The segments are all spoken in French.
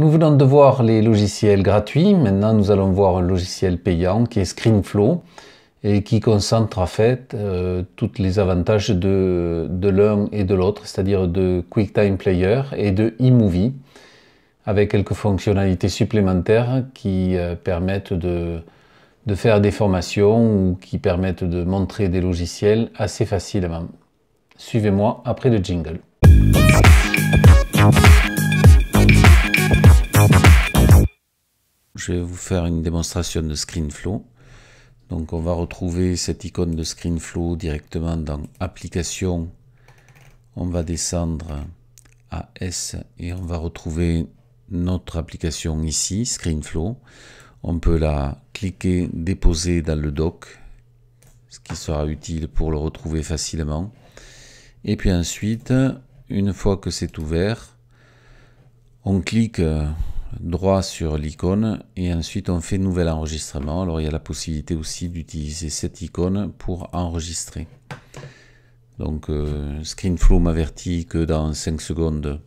Nous venons de voir les logiciels gratuits, maintenant nous allons voir un logiciel payant qui est ScreenFlow et qui concentre en fait euh, tous les avantages de, de l'un et de l'autre, c'est-à-dire de QuickTime Player et de eMovie, avec quelques fonctionnalités supplémentaires qui euh, permettent de, de faire des formations ou qui permettent de montrer des logiciels assez facilement. Suivez-moi après le jingle. je vais vous faire une démonstration de ScreenFlow. Donc on va retrouver cette icône de ScreenFlow directement dans Application. On va descendre à S et on va retrouver notre application ici, ScreenFlow. On peut la cliquer, déposer dans le dock, ce qui sera utile pour le retrouver facilement. Et puis ensuite, une fois que c'est ouvert, on clique euh, droit sur l'icône et ensuite on fait nouvel enregistrement. Alors il y a la possibilité aussi d'utiliser cette icône pour enregistrer. Donc euh, ScreenFlow m'avertit que dans 5 secondes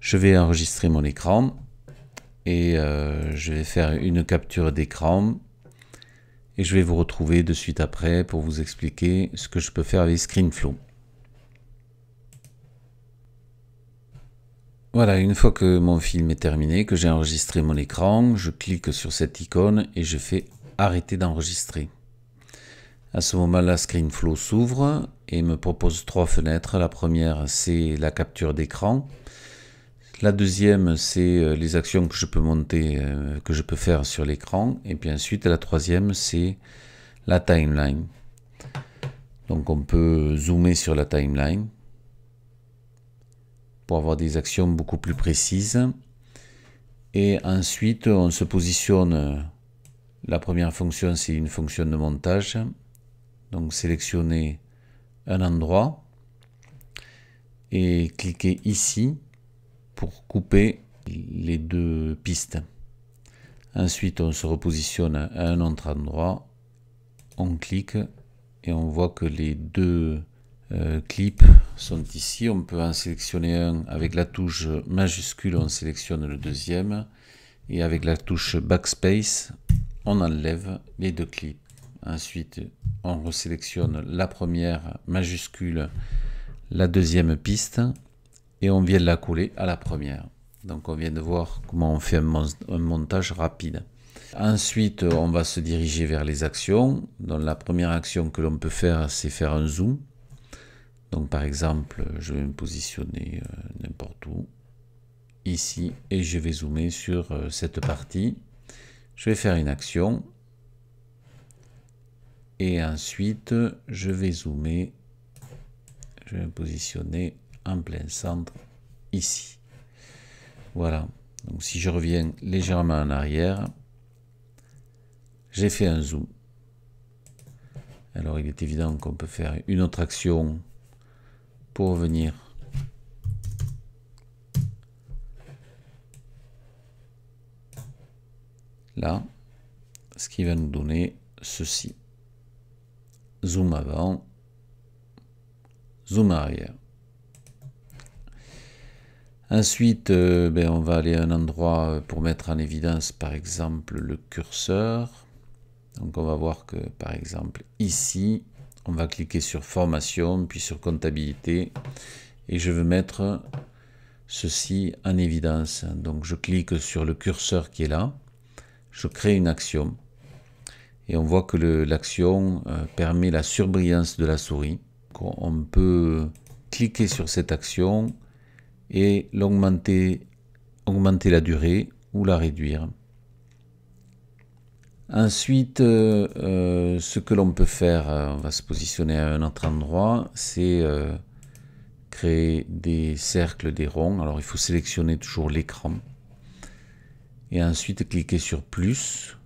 je vais enregistrer mon écran et euh, je vais faire une capture d'écran et je vais vous retrouver de suite après pour vous expliquer ce que je peux faire avec ScreenFlow. Voilà, une fois que mon film est terminé, que j'ai enregistré mon écran, je clique sur cette icône et je fais arrêter d'enregistrer. À ce moment-là, ScreenFlow s'ouvre et me propose trois fenêtres. La première, c'est la capture d'écran. La deuxième, c'est euh, les actions que je peux monter, euh, que je peux faire sur l'écran. Et puis ensuite, la troisième, c'est la timeline. Donc on peut zoomer sur la timeline pour avoir des actions beaucoup plus précises. Et ensuite, on se positionne. La première fonction, c'est une fonction de montage. Donc sélectionnez un endroit et cliquez ici pour couper les deux pistes. Ensuite, on se repositionne à un autre endroit. On clique et on voit que les deux euh, clips sont ici. On peut en sélectionner un avec la touche majuscule, on sélectionne le deuxième. Et avec la touche Backspace, on enlève les deux clips. Ensuite, on resélectionne la première majuscule, la deuxième piste, et on vient la coller à la première. Donc on vient de voir comment on fait un, montage rapide. Ensuite, on va se diriger vers les actions. Donc la première action que l'on peut faire, c'est faire un zoom. Donc par exemple, je vais me positionner euh, n'importe où, ici, et je vais zoomer sur euh, cette partie. Je vais faire une action, et ensuite, je vais zoomer, je vais me positionner en plein centre, ici. Voilà, donc si je reviens légèrement en arrière, j'ai fait un zoom. Alors il est évident qu'on peut faire une autre action pour Là, ce qui va nous donner ceci. Zoom avant, zoom arrière. Ensuite, euh, ben, on va aller à un endroit euh, pour mettre en évidence, par exemple, le curseur. Donc on va voir que, par exemple, ici, on va cliquer sur formation, puis sur comptabilité, et je veux mettre ceci en évidence. Donc je clique sur le curseur qui est là, je crée une action, et on voit que l'action euh, permet la surbrillance de la souris. on peut cliquer sur cette action et l'augmenter, augmenter la durée ou la réduire. Ensuite, euh, euh, ce que l'on peut faire, euh, on va se positionner à un autre endroit, c'est créer des cercles, des ronds. Alors il faut sélectionner toujours l'écran. Et ensuite cliquer sur plus.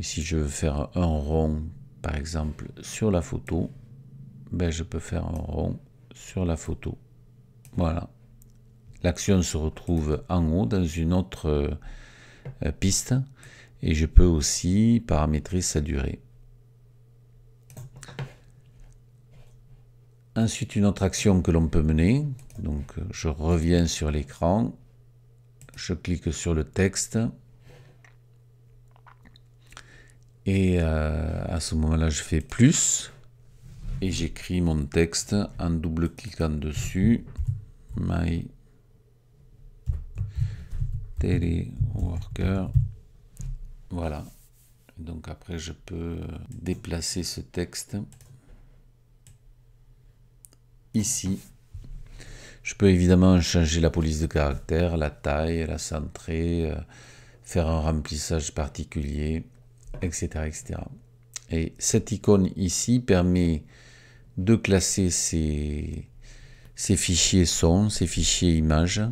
Et si je veux faire un rond, par exemple, sur la photo, ben, je peux faire un rond sur la photo. Voilà. L'action se retrouve en haut dans une autre piste et je peux aussi paramétrer sa durée. Ensuite, une autre action que l'on peut mener. Donc, je reviens sur l'écran, je clique sur le texte, et euh, à ce moment-là, je fais plus, et j'écris mon texte en double-cliquant dessus. My teleworker voilà. Donc après, je peux déplacer ce texte ici. Je peux évidemment changer la police de caractère, la taille, la centrer, euh, faire un remplissage particulier, etc., etc. Et cette icône ici permet de classer ces, ces fichiers son, ces fichiers images,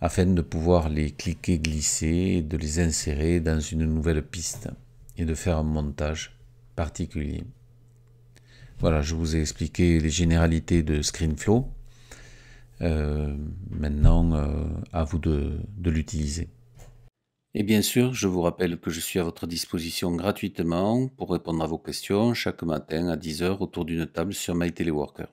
afin de pouvoir les cliquer, glisser, de les insérer dans une nouvelle piste et de faire un montage particulier. Voilà, je vous ai expliqué les généralités de ScreenFlow. Euh, maintenant, euh, à vous de, l'utiliser. Et bien sûr, je vous rappelle que je suis à votre disposition gratuitement pour répondre à vos questions chaque matin à 10h autour d'une table sur myteleworker